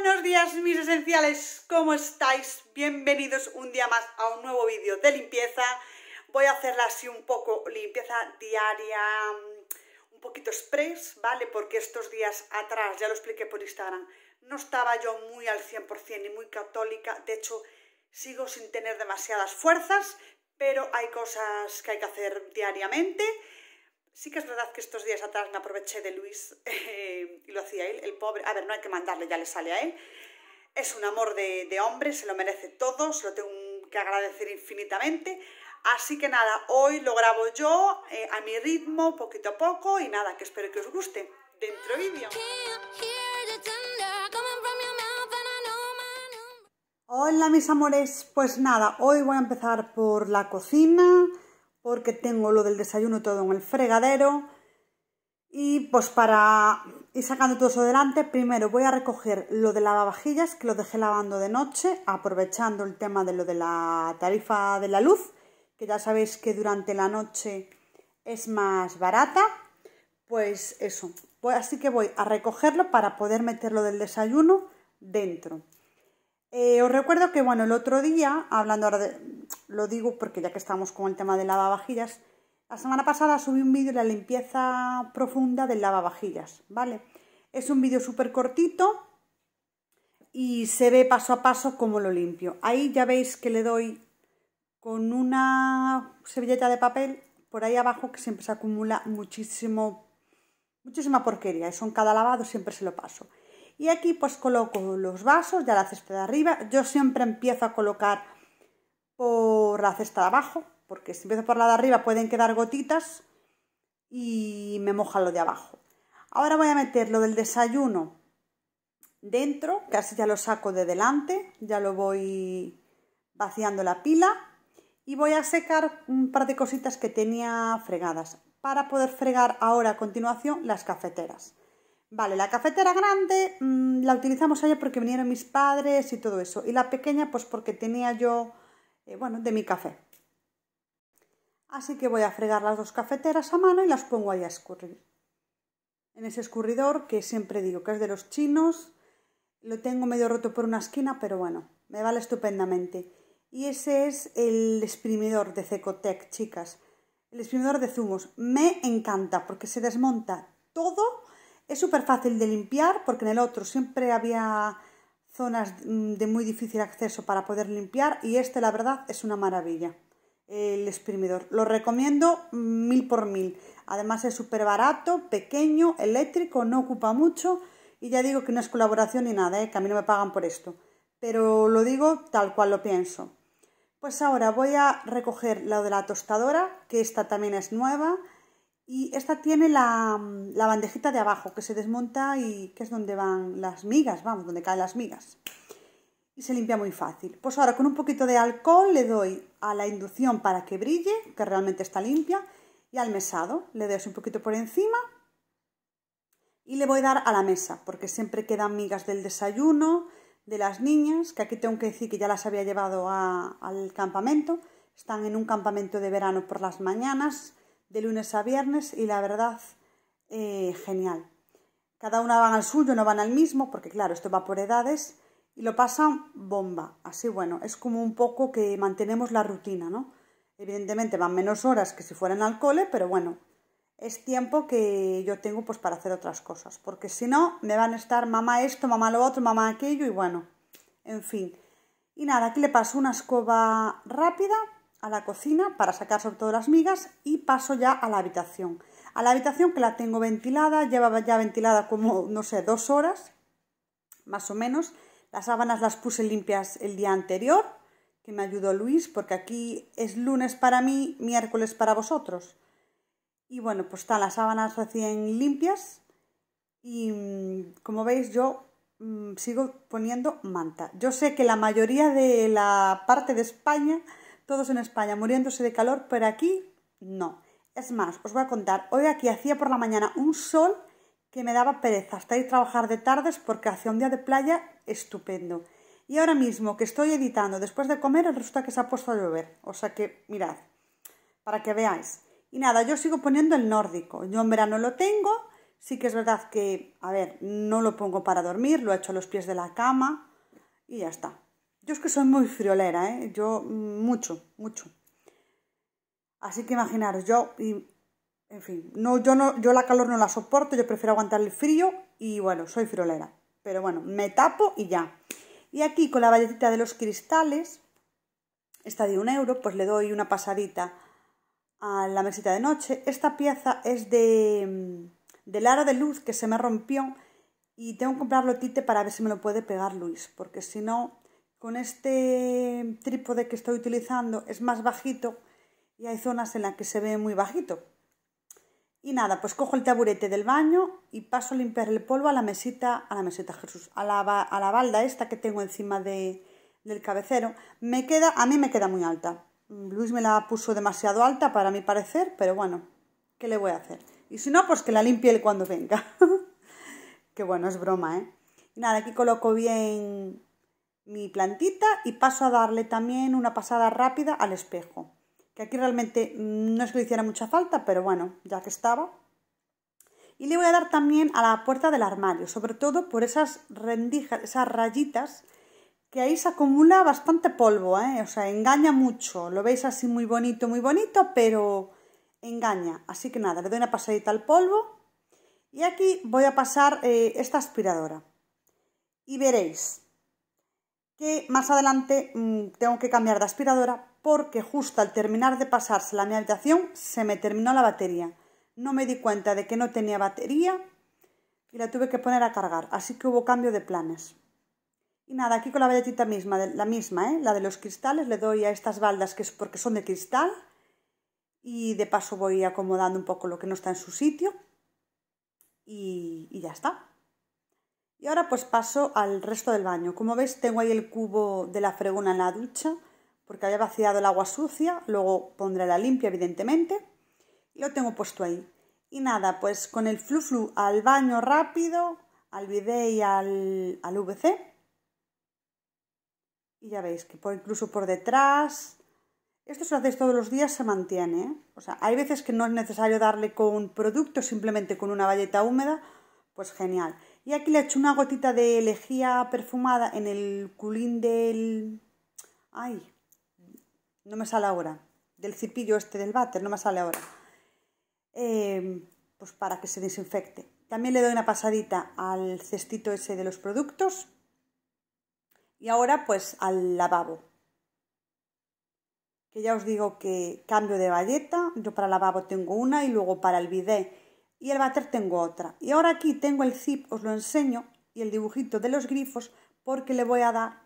Buenos días mis esenciales, ¿cómo estáis? Bienvenidos un día más a un nuevo vídeo de limpieza. Voy a hacerla así un poco limpieza diaria, mm, un poquito express, ¿vale? Porque estos días atrás, ya lo expliqué por Instagram, no estaba yo muy al 100% ni muy católica. De hecho, sigo sin tener demasiadas fuerzas, pero hay cosas que hay que hacer diariamente Sí que es verdad que estos días atrás me aproveché de Luis eh, y lo hacía él, el pobre. A ver, no hay que mandarle, ya le sale a él. Es un amor de, hombre, se lo merece todo, se lo tengo que agradecer infinitamente. Así que nada, hoy lo grabo yo eh, a mi ritmo, poquito a poco, y nada, que espero que os guste. Dentro vídeo. Hola mis amores, pues nada, hoy voy a empezar por la cocina porque tengo lo del desayuno todo en el fregadero. Y pues para ir sacando todo eso delante, primero voy a recoger lo de lavavajillas, que lo dejé lavando de noche, aprovechando el tema de lo de la tarifa de la luz, que ya sabéis que durante la noche es más barata. Pues eso, pues, así que voy a recogerlo para poder meterlo del desayuno dentro. Eh, os recuerdo que, bueno, el otro día, hablando ahora de, lo digo porque ya que estamos con el tema del lavavajillas, la semana pasada subí un vídeo de la limpieza profunda del lavavajillas, ¿vale? Es un vídeo súper cortito y se ve paso a paso cómo lo limpio. Ahí ya veis que le doy con una servilleta de papel por ahí abajo que siempre se acumula muchísimo, muchísima porquería. Eso en cada lavado siempre se lo paso. Y aquí pues coloco los vasos, ya la cesta de arriba. Yo siempre empiezo a colocar por la cesta de abajo, porque si empiezo por la de arriba pueden quedar gotitas y me moja lo de abajo. Ahora voy a meter lo del desayuno dentro, casi ya lo saco de delante, ya lo voy vaciando la pila y voy a secar un par de cositas que tenía fregadas para poder fregar ahora a continuación las cafeteras. Vale, la cafetera grande mm, la utilizamos ayer porque vinieron mis padres y todo eso y la pequeña pues porque tenía yo eh, bueno, de mi café. Así que voy a fregar las dos cafeteras a mano y las pongo ahí a escurrir. En ese escurridor que siempre digo que es de los chinos, lo tengo medio roto por una esquina, pero bueno, me vale estupendamente. Y ese es el exprimidor de Cecotec, chicas. El exprimidor de zumos. Me encanta porque se desmonta todo. Es súper fácil de limpiar porque en el otro siempre había zonas mm, de muy difícil acceso para poder limpiar y este la verdad es una maravilla el exprimidor lo recomiendo mm, mil por mil además es súper barato pequeño eléctrico no ocupa mucho y ya digo que no es colaboración ni nada ¿eh? que a mí no me pagan por esto pero lo digo tal cual lo pienso pues ahora voy a recoger lo de la tostadora que esta también es nueva y esta tiene la, bandejita de abajo que se desmonta y que es donde van las migas, vamos, donde caen las migas. Y se limpia muy fácil. Pues ahora con un poquito de alcohol le doy a la inducción para que brille, que realmente está limpia, y al mesado. Le doy un poquito por encima y le voy a dar a la mesa, porque siempre quedan migas del desayuno, de las niñas, que aquí tengo que decir que ya las había llevado al campamento. Están en un campamento de verano por las mañanas de lunes a viernes y la verdad, eh, genial. Cada una van al suyo, no van al mismo, porque claro, esto va por edades y lo pasan bomba. Así bueno, es como un poco que mantenemos la rutina, ¿no? Evidentemente van menos horas que si fueran al cole, pero bueno, es tiempo que yo tengo pues para hacer otras cosas, porque si no me van a estar mamá esto, mamá lo otro, mamá aquello y bueno, en fin. Y nada, aquí le paso una escoba rápida a la cocina para sacar sobre todo las migas y paso ya a la habitación. A la habitación que la tengo ventilada, llevaba ya ventilada como, no sé, dos horas, más o menos. Las sábanas las puse limpias el día anterior, que me ayudó Luis, porque aquí es lunes para mí, miércoles para vosotros. Y bueno, pues están las sábanas recién limpias y mm, como veis yo mm, sigo poniendo manta. Yo sé que la mayoría de la parte de España todos en España muriéndose de calor, pero aquí no. Es más, os voy a contar, hoy aquí hacía por la mañana un sol que me daba pereza hasta ir a trabajar de tardes porque hacía un día de playa estupendo. Y ahora mismo que estoy editando después de comer, resulta que se ha puesto a llover. O sea que, mirad, para que veáis. Y nada, yo sigo poniendo el nórdico. Yo en verano lo tengo, sí que es verdad que, a ver, no lo pongo para dormir, lo he hecho a los pies de la cama y ya está. Yo es que soy muy friolera, ¿eh? Yo mm, mucho, mucho. Así que imaginaros, yo, y, en fin, no, yo, no, yo la calor no la soporto, yo prefiero aguantar el frío y bueno, soy friolera. Pero bueno, me tapo y ya. Y aquí con la valletita de los cristales, esta de un euro, pues le doy una pasadita a la mesita de noche. Esta pieza es de mm, del aro de luz que se me rompió y tengo que comprarlo tite para ver si me lo puede pegar Luis, porque si no con este trípode que estoy utilizando es más bajito y hay zonas en las que se ve muy bajito. Y nada, pues cojo el taburete del baño y paso a limpiar el polvo a la mesita, a la meseta Jesús, a la, balda esta que tengo encima de, del cabecero. Me queda, a mí me queda muy alta. Luis me la puso demasiado alta para mi parecer, pero bueno, ¿qué le voy a hacer? Y si no, pues que la limpie él cuando venga. que bueno, es broma, ¿eh? Y nada, aquí coloco bien mi plantita y paso a darle también una pasada rápida al espejo. Que aquí realmente mm, no es que le hiciera mucha falta, pero bueno, ya que estaba. Y le voy a dar también a la puerta del armario, sobre todo por esas rendijas, esas rayitas, que ahí se acumula bastante polvo, ¿eh? o sea, engaña mucho. Lo veis así muy bonito, muy bonito, pero engaña. Así que nada, le doy una pasadita al polvo. Y aquí voy a pasar eh, esta aspiradora. Y veréis, que más adelante mm, tengo que cambiar de aspiradora porque justo al terminar de pasarse la mi habitación se me terminó la batería. No me di cuenta de que no tenía batería y la tuve que poner a cargar, así que hubo cambio de planes. Y nada, aquí con la balletita misma, la misma, ¿eh? la de los cristales, le doy a estas baldas que es porque son de cristal y de paso voy acomodando un poco lo que no está en su sitio y ya está. Y ahora pues paso al resto del baño. Como veis tengo ahí el cubo de la fregona en la ducha porque había vaciado el agua sucia, luego pondré la limpia evidentemente y lo tengo puesto ahí. Y nada, pues con el flu flu al baño rápido, al bidé y al, al VC. Y ya veis que por, incluso por detrás, esto se lo hacéis todos los días se mantiene. ¿eh? O sea, hay veces que no es necesario darle con producto, simplemente con una valleta húmeda, pues genial. Y aquí le hecho una gotita de lejía perfumada en el culín del... ¡Ay! No me sale ahora. Del cipillo este del váter, no me sale ahora. Em, pues para que se desinfecte. También le doy una pasadita al cestito ese de los productos. Y ahora pues al lavabo. Que ya os digo que cambio de galleta. Yo para lavabo tengo una y luego para el bidet y el bater tengo otra. Y ahora aquí tengo el zip, os lo enseño, y el dibujito de los grifos porque le voy a dar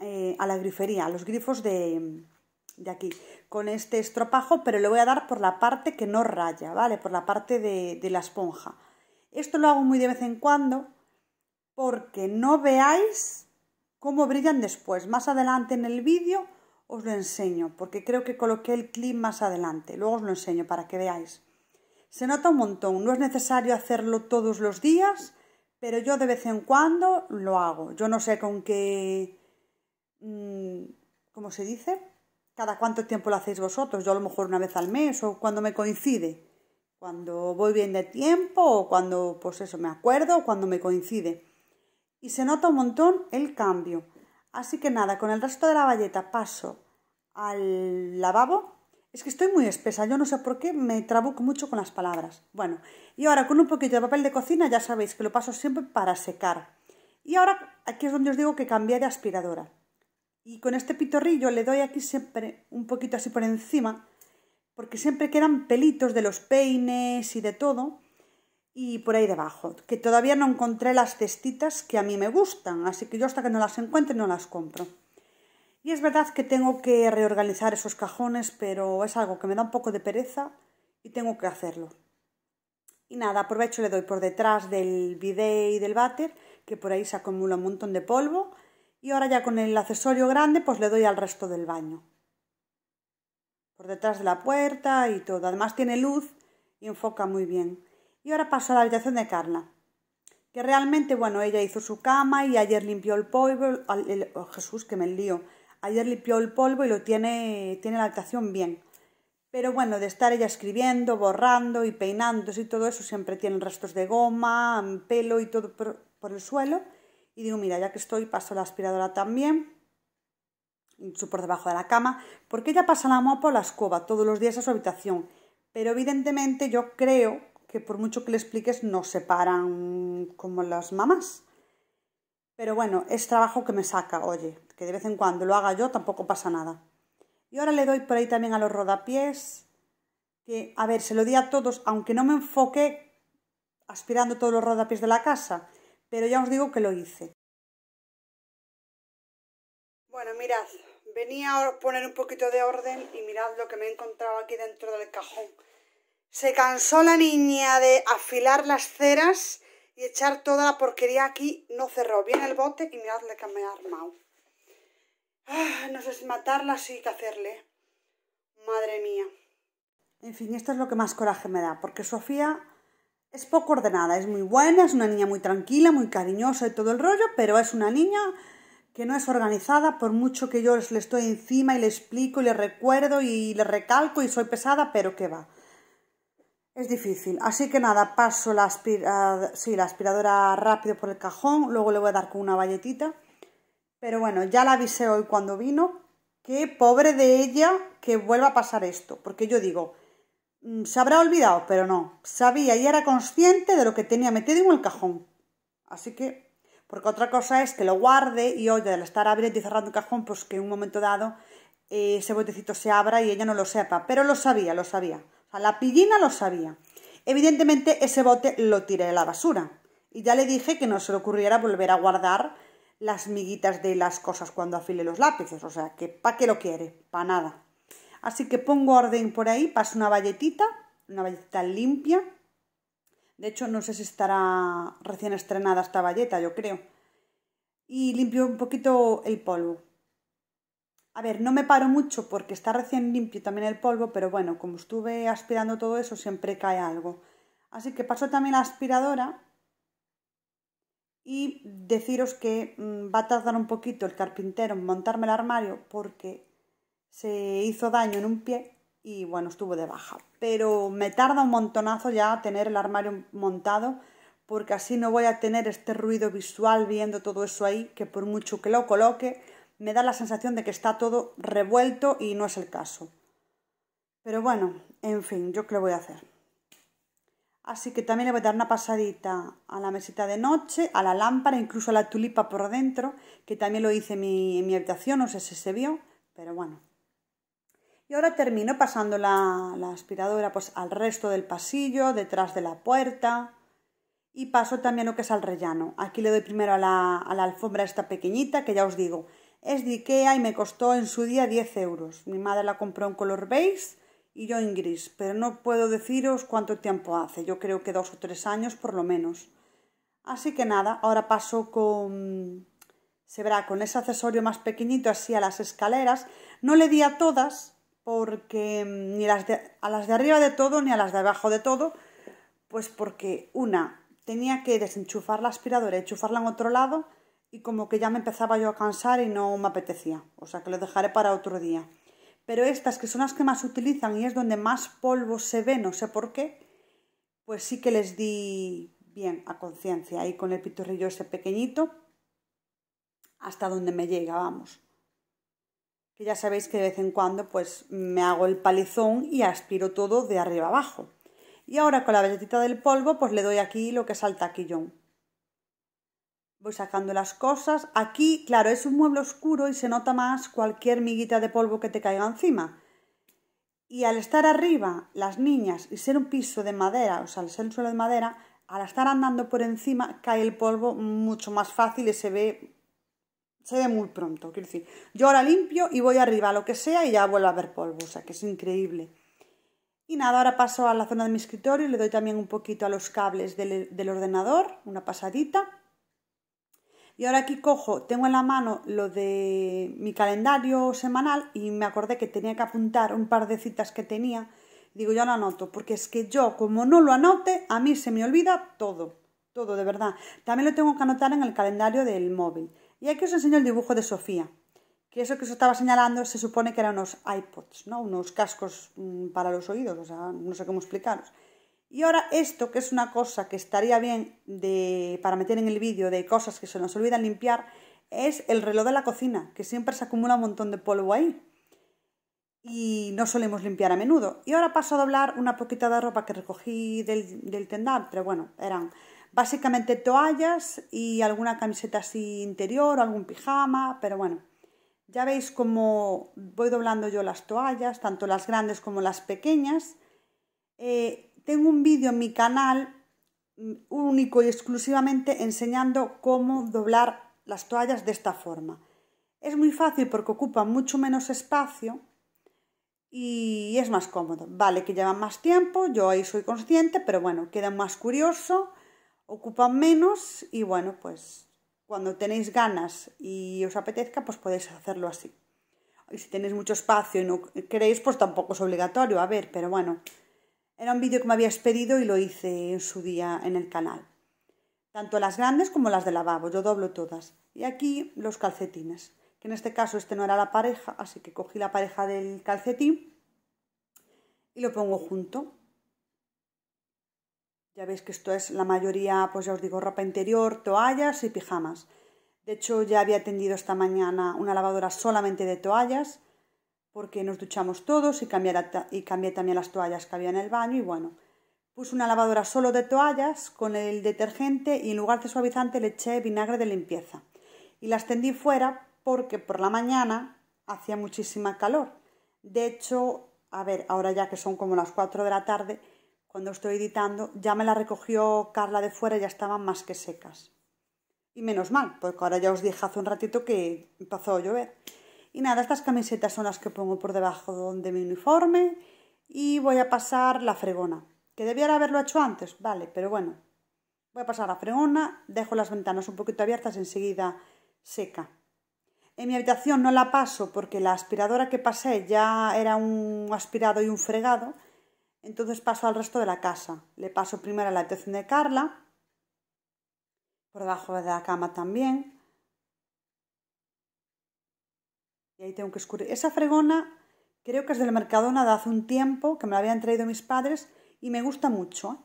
eh, a la grifería, a los grifos de, aquí, con este estropajo, pero le voy a dar por la parte que no raya, ¿vale? Por la parte de, de la esponja. Esto lo hago muy de vez en cuando porque no veáis cómo brillan después. Más adelante en el vídeo os lo enseño, porque creo que coloqué el clip más adelante. Luego os lo enseño para que veáis. Se nota un montón, no es necesario hacerlo todos los días, pero yo de vez en cuando lo hago. Yo no sé con qué... Mm, ¿Cómo se dice? Cada cuánto tiempo lo hacéis vosotros. Yo a lo mejor una vez al mes o cuando me coincide. Cuando voy bien de tiempo o cuando, pues eso, me acuerdo o cuando me coincide. Y se nota un montón el cambio. Así que nada, con el resto de la valleta paso al lavabo es que estoy muy espesa, yo no sé por qué me trabuco mucho con las palabras. Bueno, y ahora con un poquito de papel de cocina ya sabéis que lo paso siempre para secar. Y ahora aquí es donde os digo que cambié de aspiradora. Y con este pitorrillo le doy aquí siempre un poquito así por encima, porque siempre quedan pelitos de los peines y de todo, y por ahí debajo, que todavía no encontré las cestitas que a mí me gustan, así que yo hasta que no las encuentre no las compro. Y es verdad que tengo que reorganizar esos cajones, pero es algo que me da un poco de pereza y tengo que hacerlo. Y nada, aprovecho y le doy por detrás del bidet y del váter, que por ahí se acumula un montón de polvo. Y ahora ya con el accesorio grande, pues le doy al resto del baño. Por detrás de la puerta y todo. Además tiene luz y enfoca muy bien. Y ahora paso a la habitación de Carla. Que realmente, bueno, ella hizo su cama y ayer limpió el polvo. Oh, Jesús, que me lío Ayer limpió el polvo y lo tiene, tiene la habitación bien. Pero bueno, de estar ella escribiendo, borrando y peinándose y todo eso, siempre tiene restos de goma, pelo y todo por, el suelo. Y digo, mira, ya que estoy, paso la aspiradora también, incluso por debajo de la cama, porque ella pasa la mopa o la escoba todos los días a su habitación. Pero evidentemente yo creo que por mucho que le expliques, no se paran como las mamás. Pero bueno, es trabajo que me saca, oye, que de vez en cuando lo haga yo tampoco pasa nada. Y ahora le doy por ahí también a los rodapiés, que a ver, se lo di a todos, aunque no me enfoqué aspirando todos los rodapiés de la casa, pero ya os digo que lo hice. Bueno, mirad, venía a poner un poquito de orden y mirad lo que me he encontrado aquí dentro del cajón. Se cansó la niña de afilar las ceras y echar toda la porquería aquí no cerró bien el bote y miradle que me ha armado ah, no sé si matarla sí que hacerle madre mía en fin esto es lo que más coraje me da porque Sofía es poco ordenada es muy buena es una niña muy tranquila muy cariñosa y todo el rollo pero es una niña que no es organizada por mucho que yo le estoy encima y le explico y le recuerdo y le recalco y soy pesada pero que va es difícil, así que nada, paso la, aspira... la aspiradora rápido por el cajón, luego le voy a dar con una valletita. Pero bueno, ya la avisé hoy cuando vino, Qué pobre de ella que vuelva a pasar esto, porque yo digo, mm, se habrá olvidado, pero no, sabía y era consciente de lo que tenía metido en el cajón. Así que, porque otra cosa es que lo guarde y oye, al estar abriendo y cerrando el cajón, pues que en un momento dado eh, ese botecito se abra y ella no lo sepa, pero lo sabía, lo sabía la pillina lo sabía. Evidentemente ese bote lo tiré a la basura. Y ya le dije que no se le ocurriera volver a guardar las miguitas de las cosas cuando afile los lápices. O sea, que ¿para qué lo quiere? Para nada. Así que pongo orden por ahí, paso una valletita, una valletita limpia. De hecho, no sé si estará recién estrenada esta valleta, yo creo. Y limpio un poquito el polvo. A ver, no me paro mucho porque está recién limpio también el polvo, pero bueno, como estuve aspirando todo eso, siempre cae algo. Así que paso también la aspiradora y deciros que mm, va a tardar un poquito el carpintero en montarme el armario porque se hizo daño en un pie y bueno, estuvo de baja. Pero me tarda un montonazo ya tener el armario montado porque así no voy a tener este ruido visual viendo todo eso ahí que por mucho que lo coloque me da la sensación de que está todo revuelto y no es el caso. Pero bueno, en fin, yo qué le voy a hacer. Así que también le voy a dar una pasadita a la mesita de noche, a la lámpara, incluso a la tulipa por dentro, que también lo hice en mi, habitación, no sé si se vio, pero bueno. Y ahora termino pasando la, aspiradora pues, al resto del pasillo, detrás de la puerta, y paso también lo que es al rellano. Aquí le doy primero a la alfombra esta pequeñita, que ya os digo, es de Ikea y me costó en su día 10 euros. Mi madre la compró en color beige y yo en gris, pero no puedo deciros cuánto tiempo hace, yo creo que dos o tres años por lo menos. Así que nada, ahora paso con... se verá, con ese accesorio más pequeñito así a las escaleras. No le di a todas, porque mm, ni las a las de arriba de todo ni a las de abajo de todo, pues porque una, tenía que desenchufar la aspiradora, y enchufarla en otro lado, y como que ya me empezaba yo a cansar y no me apetecía, o sea que lo dejaré para otro día. Pero estas que son las que más utilizan y es donde más polvo se ve, no sé por qué, pues sí que les di bien a conciencia ahí con el pitorrillo ese pequeñito hasta donde me llega, vamos. Que ya sabéis que de vez en cuando pues me hago el palizón y aspiro todo de arriba abajo. Y ahora con la galletita del polvo pues le doy aquí lo que es aquí, taquillón Voy sacando las cosas. Aquí, claro, es un mueble oscuro y se nota más cualquier miguita de polvo que te caiga encima. Y al estar arriba, las niñas, y ser un piso de madera, o sea, al suelo de madera, al estar andando por encima cae el polvo mucho más fácil y se ve se ve muy pronto, quiero decir, yo ahora limpio y voy arriba a lo que sea y ya vuelvo a ver polvo, o sea que es increíble. Y nada, ahora paso a la zona de mi escritorio, y le doy también un poquito a los cables del, del ordenador, una pasadita. Y ahora aquí cojo, tengo en la mano lo de mi calendario semanal y me acordé que tenía que apuntar un par de citas que tenía. Digo, yo lo anoto, porque es que yo, como no lo anote, a mí se me olvida todo, todo de verdad. También lo tengo que anotar en el calendario del móvil. Y aquí os enseño el dibujo de Sofía, que eso que os estaba señalando se supone que eran unos iPods, ¿no? Unos cascos mm, para los oídos, o sea, no sé cómo explicaros. Y ahora esto, que es una cosa que estaría bien para meter en el vídeo de cosas que se nos olvidan limpiar, es el reloj de la cocina, que siempre se acumula un montón de polvo ahí. Y no solemos limpiar a menudo. Y ahora paso a doblar una poquita de ropa que recogí del, del tendal, pero bueno, eran básicamente toallas y alguna camiseta así interior, algún pijama, pero bueno. Ya veis cómo voy doblando yo las toallas, tanto las grandes como las pequeñas. Eh, tengo un vídeo en mi canal mm, único y exclusivamente enseñando cómo doblar las toallas de esta forma. Es muy fácil porque ocupa mucho menos espacio y es más cómodo. Vale, que llevan más tiempo, yo ahí soy consciente, pero bueno, queda más curioso, ocupan menos y bueno, pues cuando tenéis ganas y os apetezca, pues podéis hacerlo así. Y si tenéis mucho espacio y no queréis, pues tampoco es obligatorio, a ver, pero bueno, era un vídeo que me habías pedido y lo hice en su día en el canal. Tanto las grandes como las de lavabo, yo doblo todas. Y aquí los calcetines, que en este caso este no era la pareja, así que cogí la pareja del calcetín y lo pongo junto. Ya veis que esto es la mayoría, pues ya os digo, ropa interior, toallas y pijamas. De hecho, ya había tendido esta mañana una lavadora solamente de toallas porque nos duchamos todos y cambié, y cambié también las toallas que había en el baño y bueno, puse una lavadora solo de toallas con el detergente y en lugar de suavizante le eché vinagre de limpieza y las tendí fuera porque por la mañana hacía muchísima calor. De hecho, a ver, ahora ya que son como las 4 de la tarde, cuando estoy editando, ya me la recogió Carla de fuera y ya estaban más que secas. Y menos mal, porque ahora ya os dije hace un ratito que empezó a llover. Y nada, estas camisetas son las que pongo por debajo de mi uniforme y voy a pasar la fregona. Que debiera haberlo hecho antes, vale, pero bueno. Voy a pasar la fregona, dejo las ventanas un poquito abiertas, enseguida seca. En mi habitación no la paso porque la aspiradora que pasé ya era un aspirado y un fregado, entonces paso al resto de la casa. Le paso primero a la habitación de Carla, por debajo de la cama también, ahí tengo que escurrir. Esa fregona creo que es del Mercadona de hace un tiempo, que me la habían traído mis padres y me gusta mucho. ¿eh?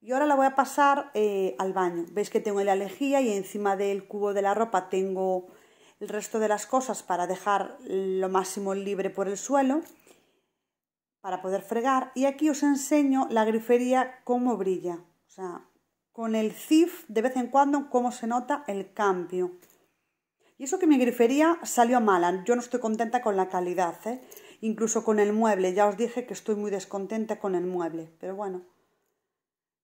Y ahora la voy a pasar eh, al baño. Veis que tengo la lejía y encima del cubo de la ropa tengo el resto de las cosas para dejar lo máximo libre por el suelo para poder fregar. Y aquí os enseño la grifería cómo brilla. O sea, con el CIF de vez en cuando cómo se nota el cambio. Y eso que mi grifería salió mala, yo no estoy contenta con la calidad, ¿eh? incluso con el mueble, ya os dije que estoy muy descontenta con el mueble, pero bueno,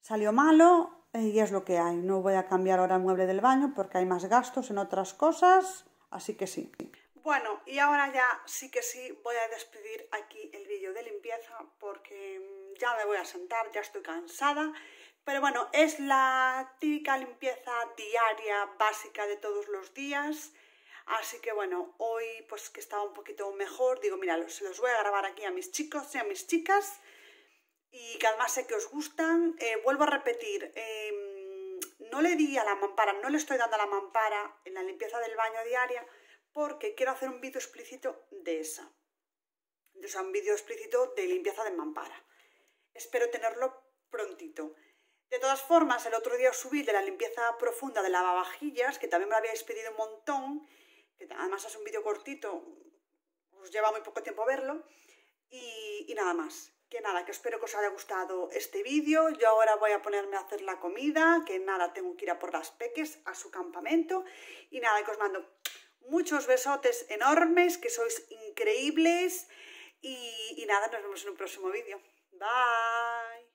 salió malo eh, y es lo que hay, no voy a cambiar ahora el mueble del baño porque hay más gastos en otras cosas, así que sí. Bueno, y ahora ya sí que sí voy a despedir aquí el vídeo de limpieza porque mm, ya me voy a sentar, ya estoy cansada pero bueno, es la típica limpieza diaria básica de todos los días. Así que bueno, hoy pues que estaba un poquito mejor, digo, mira, se los voy a grabar aquí a mis chicos y a mis chicas. Y que además sé que os gustan. Eh, vuelvo a repetir, em, no le di a la mampara, no le estoy dando a la mampara en la limpieza del baño diaria porque quiero hacer un vídeo explícito de esa. O sea, un vídeo explícito de limpieza de mampara. Espero tenerlo prontito. De todas formas, el otro día os subí de la limpieza profunda de lavavajillas, que también me lo habíais pedido un montón, que además es un vídeo cortito, os lleva muy poco tiempo verlo, y, nada más. Que nada, que espero que os haya gustado este vídeo. Yo ahora voy a ponerme a hacer la comida, que nada, tengo que ir a por las peques a su campamento. Y nada, que os mando muchos besotes enormes, que sois increíbles. Y, y nada, nos vemos en un próximo vídeo. Bye.